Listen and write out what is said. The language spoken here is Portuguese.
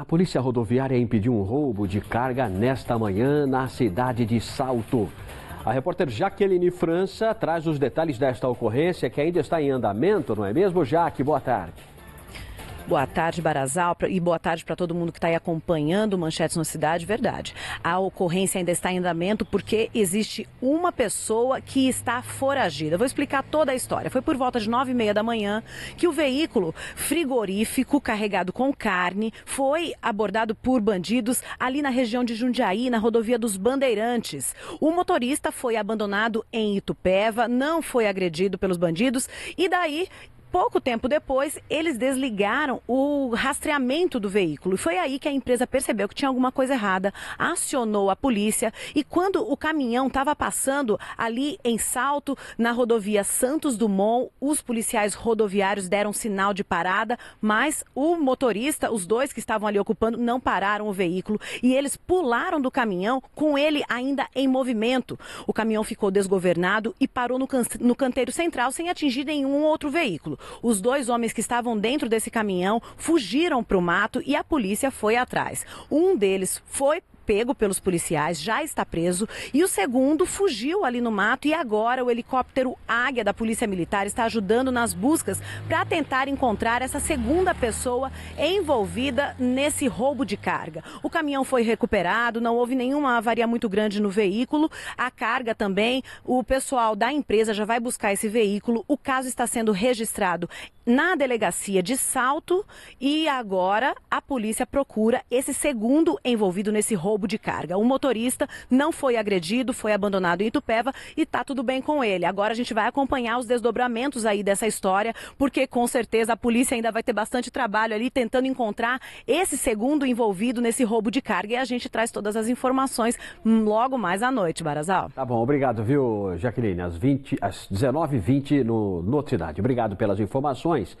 A polícia rodoviária impediu um roubo de carga nesta manhã na cidade de Salto. A repórter Jaqueline França traz os detalhes desta ocorrência que ainda está em andamento, não é mesmo, Jaque? Boa tarde. Boa tarde, Barazal, e boa tarde para todo mundo que está aí acompanhando Manchetes na Cidade. Verdade. A ocorrência ainda está em andamento porque existe uma pessoa que está foragida. Vou explicar toda a história. Foi por volta de nove e meia da manhã que o veículo frigorífico carregado com carne foi abordado por bandidos ali na região de Jundiaí, na rodovia dos Bandeirantes. O motorista foi abandonado em Itupeva, não foi agredido pelos bandidos e daí Pouco tempo depois, eles desligaram o rastreamento do veículo. E foi aí que a empresa percebeu que tinha alguma coisa errada, acionou a polícia e quando o caminhão estava passando ali em salto na rodovia Santos Dumont, os policiais rodoviários deram sinal de parada, mas o motorista, os dois que estavam ali ocupando, não pararam o veículo e eles pularam do caminhão com ele ainda em movimento. O caminhão ficou desgovernado e parou no, can no canteiro central sem atingir nenhum outro veículo. Os dois homens que estavam dentro desse caminhão fugiram para o mato e a polícia foi atrás. Um deles foi pego pelos policiais, já está preso, e o segundo fugiu ali no mato e agora o helicóptero Águia da Polícia Militar está ajudando nas buscas para tentar encontrar essa segunda pessoa envolvida nesse roubo de carga. O caminhão foi recuperado, não houve nenhuma avaria muito grande no veículo, a carga também, o pessoal da empresa já vai buscar esse veículo, o caso está sendo registrado na delegacia de Salto e agora a polícia procura esse segundo envolvido nesse roubo roubo de carga. O motorista não foi agredido, foi abandonado em Itupeva e tá tudo bem com ele. Agora a gente vai acompanhar os desdobramentos aí dessa história, porque com certeza a polícia ainda vai ter bastante trabalho ali tentando encontrar esse segundo envolvido nesse roubo de carga e a gente traz todas as informações logo mais à noite, Barazal. Tá bom, obrigado, viu, Jaqueline? Às, 20, às 19h20 no Noticidade. Obrigado pelas informações.